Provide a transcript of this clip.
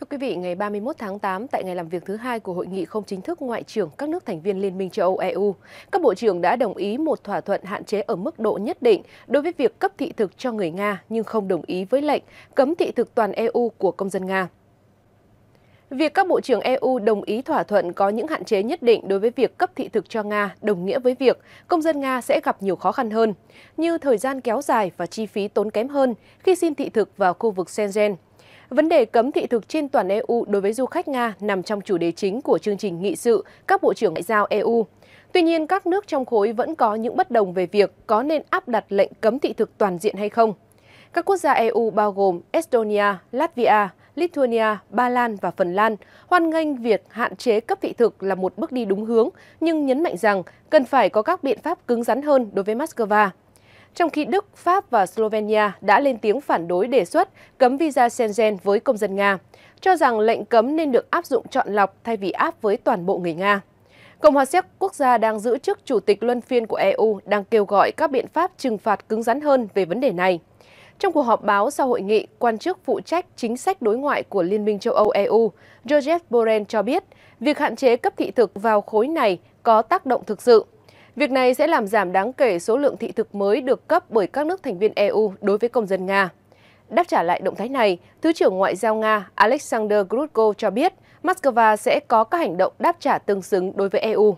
Thưa quý vị, ngày 31 tháng 8 tại ngày làm việc thứ hai của hội nghị không chính thức ngoại trưởng các nước thành viên Liên minh châu Âu EU, các bộ trưởng đã đồng ý một thỏa thuận hạn chế ở mức độ nhất định đối với việc cấp thị thực cho người Nga nhưng không đồng ý với lệnh cấm thị thực toàn EU của công dân Nga. Việc các bộ trưởng EU đồng ý thỏa thuận có những hạn chế nhất định đối với việc cấp thị thực cho Nga đồng nghĩa với việc công dân Nga sẽ gặp nhiều khó khăn hơn, như thời gian kéo dài và chi phí tốn kém hơn khi xin thị thực vào khu vực Schengen Vấn đề cấm thị thực trên toàn EU đối với du khách Nga nằm trong chủ đề chính của chương trình nghị sự các bộ trưởng ngoại giao EU. Tuy nhiên, các nước trong khối vẫn có những bất đồng về việc có nên áp đặt lệnh cấm thị thực toàn diện hay không. Các quốc gia EU bao gồm Estonia, Latvia, Lithuania, Ba Lan và Phần Lan hoan nghênh việc hạn chế cấp thị thực là một bước đi đúng hướng, nhưng nhấn mạnh rằng cần phải có các biện pháp cứng rắn hơn đối với Moscow trong khi Đức, Pháp và Slovenia đã lên tiếng phản đối đề xuất cấm visa Schengen với công dân Nga, cho rằng lệnh cấm nên được áp dụng chọn lọc thay vì áp với toàn bộ người Nga. Cộng hòa Séc, quốc gia đang giữ chức chủ tịch luân phiên của EU, đang kêu gọi các biện pháp trừng phạt cứng rắn hơn về vấn đề này. Trong cuộc họp báo sau hội nghị, quan chức phụ trách chính sách đối ngoại của Liên minh châu Âu EU, Joseph Borrell cho biết, việc hạn chế cấp thị thực vào khối này có tác động thực sự Việc này sẽ làm giảm đáng kể số lượng thị thực mới được cấp bởi các nước thành viên EU đối với công dân Nga. Đáp trả lại động thái này, Thứ trưởng Ngoại giao Nga Alexander Grudko cho biết Moscow sẽ có các hành động đáp trả tương xứng đối với EU.